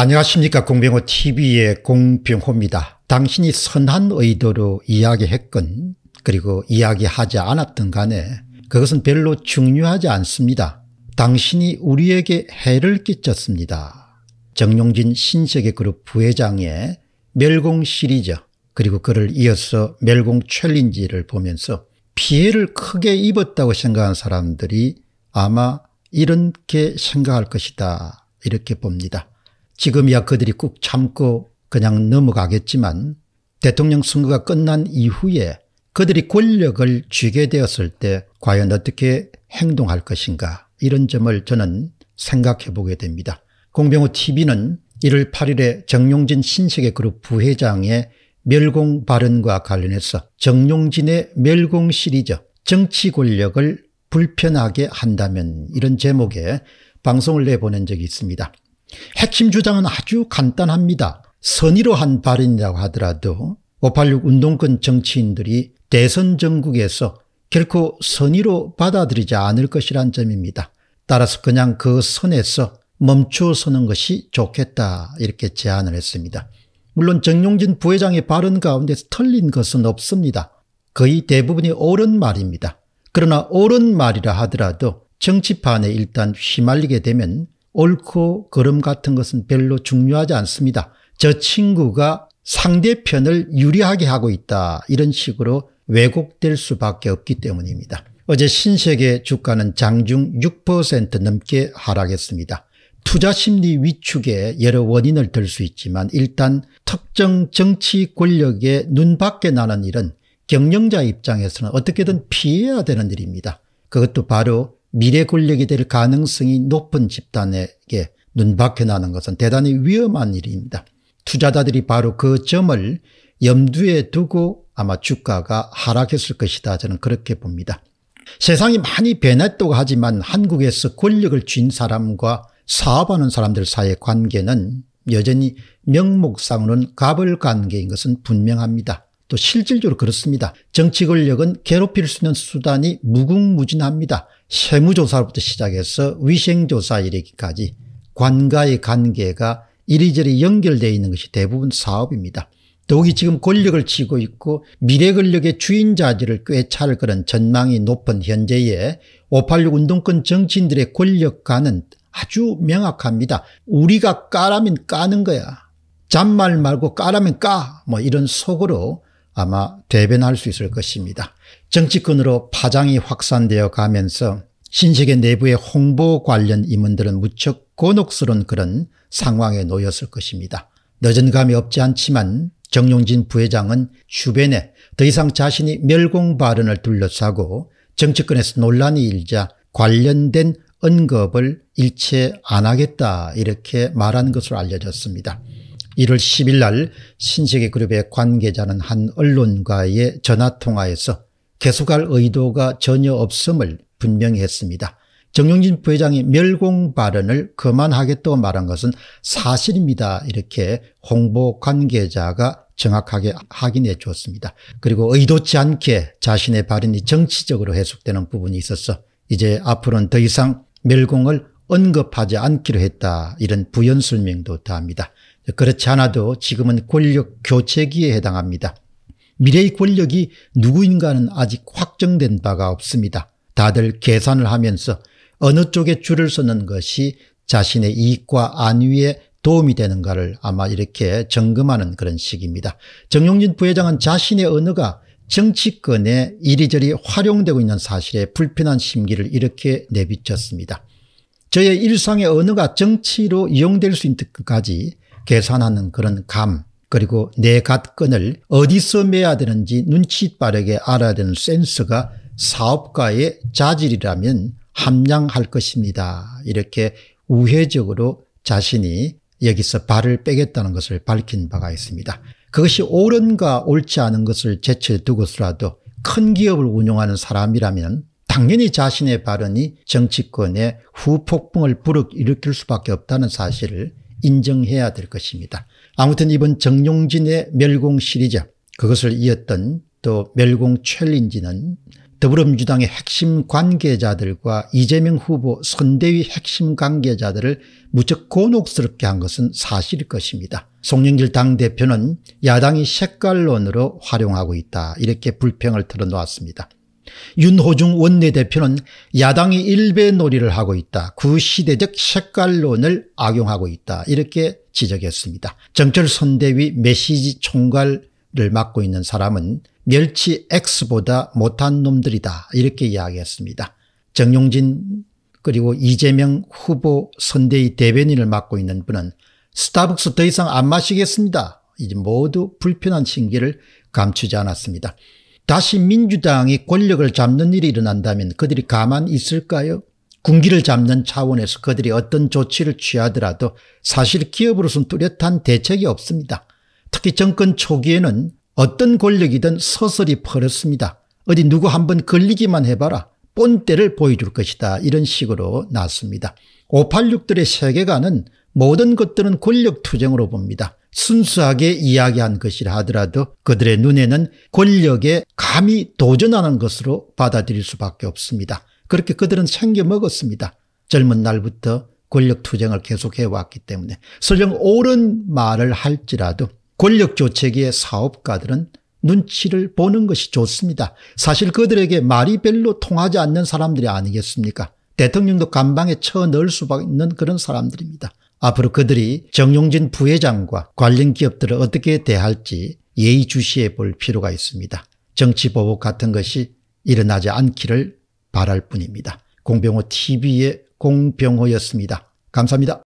안녕하십니까 공병호 tv의 공병호입니다. 당신이 선한 의도로 이야기했건 그리고 이야기하지 않았던 간에 그것은 별로 중요하지 않습니다. 당신이 우리에게 해를 끼쳤습니다. 정용진 신세계 그룹 부회장의 멸공 시리즈 그리고 그를 이어서 멸공 챌린지를 보면서 피해를 크게 입었다고 생각한 사람들이 아마 이렇게 생각할 것이다 이렇게 봅니다. 지금이야 그들이 꾹 참고 그냥 넘어가겠지만 대통령 선거가 끝난 이후에 그들이 권력을 쥐게 되었을 때 과연 어떻게 행동할 것인가 이런 점을 저는 생각해 보게 됩니다. 공병호 TV는 1월 8일에 정용진 신세계 그룹 부회장의 멸공 발언과 관련해서 정용진의 멸공 시리즈 정치 권력을 불편하게 한다면 이런 제목의 방송을 내보낸 적이 있습니다. 핵심 주장은 아주 간단합니다. 선의로 한 발언이라고 하더라도 586 운동권 정치인들이 대선 정국에서 결코 선의로 받아들이지 않을 것이란 점입니다. 따라서 그냥 그 선에서 멈추어 서는 것이 좋겠다 이렇게 제안을 했습니다. 물론 정용진 부회장의 발언 가운데 서 틀린 것은 없습니다. 거의 대부분이 옳은 말입니다. 그러나 옳은 말이라 하더라도 정치판에 일단 휘말리게 되면 옳고 그름 같은 것은 별로 중요하지 않습니다. 저 친구가 상대편을 유리하게 하고 있다. 이런 식으로 왜곡될 수밖에 없기 때문입니다. 어제 신세계 주가는 장중 6% 넘게 하락했습니다. 투자 심리 위축의 여러 원인을 들 수 있지만 일단 특정 정치 권력의 눈밖에 나는 일은 경영자 입장에서는 어떻게든 피해야 되는 일입니다. 그것도 바로 미래 권력이 될 가능성이 높은 집단에게 눈박혀 나는 것은 대단히 위험한 일입니다. 투자자들이 바로 그 점을 염두에 두고 아마 주가가 하락했을 것이다 저는 그렇게 봅니다. 세상이 많이 변했다고 하지만 한국에서 권력을 쥔 사람과 사업하는 사람들 사이의 관계는 여전히 명목상으로는 갑을 관계인 것은 분명합니다. 또 실질적으로 그렇습니다. 정치 권력은 괴롭힐 수 있는 수단이 무궁무진합니다. 세무조사부터 시작해서 위생조사 이르기까지 관가의 관계가 이리저리 연결되어 있는 것이 대부분 사업입니다. 더욱이 지금 권력을 쥐고 있고 미래 권력의 주인 자질을 꿰찰 그런 전망이 높은 현재에586 운동권 정치인들의 권력과는 아주 명확합니다. 우리가 까라면 까는 거야. 잔말 말고 까라면 까. 뭐 이런 속으로 아마 대변할 수 있을 것입니다. 정치권으로 파장이 확산되어 가면서 신세계 내부의 홍보 관련 임원들은 무척 곤혹스러운 그런 상황에 놓였을 것입니다. 늦은 감이 없지 않지만 정용진 부회장은 주변에 더 이상 자신이 멸공 발언을 둘러싸고 정치권에서 논란이 일자 관련된 언급을 일체 안 하겠다 이렇게 말한 것으로 알려졌습니다. 1월 10일 날 신세계 그룹의 관계자는 한 언론과의 전화통화에서 계속할 의도가 전혀 없음을 분명히 했습니다. 정용진 부회장이 멸공 발언을 그만하겠다고 말한 것은 사실입니다. 이렇게 홍보 관계자가 정확하게 확인해 주었습니다. 그리고 의도치 않게 자신의 발언이 정치적으로 해석되는 부분이 있었어 이제 앞으로는 더 이상 멸공을 언급하지 않기로 했다. 이런 부연 설명도 다합니다. 그렇지 않아도 지금은 권력 교체기에 해당합니다. 미래의 권력이 누구인가는 아직 확정된 바가 없습니다. 다들 계산을 하면서 어느 쪽에 줄을 서는 것이 자신의 이익과 안위에 도움이 되는가를 아마 이렇게 점검하는 그런 식입니다. 정용진 부회장은 자신의 언어가 정치권에 이리저리 활용되고 있는 사실에 불편한 심기를 이렇게 내비쳤습니다. 저의 일상의 언어가 정치로 이용될 수 있는 까지 계산하는 그런 감 그리고 내 갓끈을 어디서 매야 되는지 눈치 빠르게 알아야 되는 센스가 사업가의 자질이라면 함량할 것입니다. 이렇게 우회적으로 자신이 여기서 발을 빼겠다는 것을 밝힌 바가 있습니다. 그것이 옳은가 옳지 않은 것을 제쳐 두고서라도 큰 기업을 운영하는 사람이라면 당연히 자신의 발언이 정치권의 후폭풍을 불러일으킬 수밖에 없다는 사실을 인정해야 될 것입니다. 아무튼 이번 정용진의 멸공 시리즈 그것을 이었던 또 멸공 챌린지는 더불어민주당의 핵심 관계자들과 이재명 후보 선대위 핵심 관계자들을 무척 곤혹스럽게 한 것은 사실일 것입니다. 송영길 당대표는 야당이 색깔론으로 활용하고 있다 이렇게 불평을 털어놓았습니다. 윤호중 원내대표는 야당이 일베 놀이를 하고 있다. 구시대적 색깔론을 악용하고 있다. 이렇게 지적했습니다. 정철 선대위 메시지 총괄을 맡고 있는 사람은 멸치 X보다 못한 놈들이다. 이렇게 이야기했습니다. 정용진 그리고 이재명 후보 선대위 대변인을 맡고 있는 분은 스타벅스 더 이상 안 마시겠습니다. 이제 모두 불편한 신기를 감추지 않았습니다. 다시 민주당이 권력을 잡는 일이 일어난다면 그들이 가만 있을까요? 군기를 잡는 차원에서 그들이 어떤 조치를 취하더라도 사실 기업으로서는 뚜렷한 대책이 없습니다. 특히 정권 초기에는 어떤 권력이든 서서히 퍼렸습니다. 어디 누구 한 번 걸리기만 해봐라. 본때를 보여줄 것이다. 이런 식으로 나왔습니다 586들의 세계관은 모든 것들은 권력투쟁으로 봅니다. 순수하게 이야기한 것이라 하더라도 그들의 눈에는 권력에 감히 도전하는 것으로 받아들일 수밖에 없습니다. 그렇게 그들은 생겨 먹었습니다. 젊은 날부터 권력 투쟁을 계속해 왔기 때문에 설령 옳은 말을 할지라도 권력 조체의 사업가들은 눈치를 보는 것이 좋습니다. 사실 그들에게 말이 별로 통하지 않는 사람들이 아니겠습니까? 대통령도 감방에처 넣을 수밖에 없는 그런 사람들입니다. 앞으로 그들이 정용진 부회장과 관련 기업들을 어떻게 대할지 예의주시해 볼 필요가 있습니다. 정치보복 같은 것이 일어나지 않기를 바랄 뿐입니다. 공병호 TV의 공병호였습니다. 감사합니다.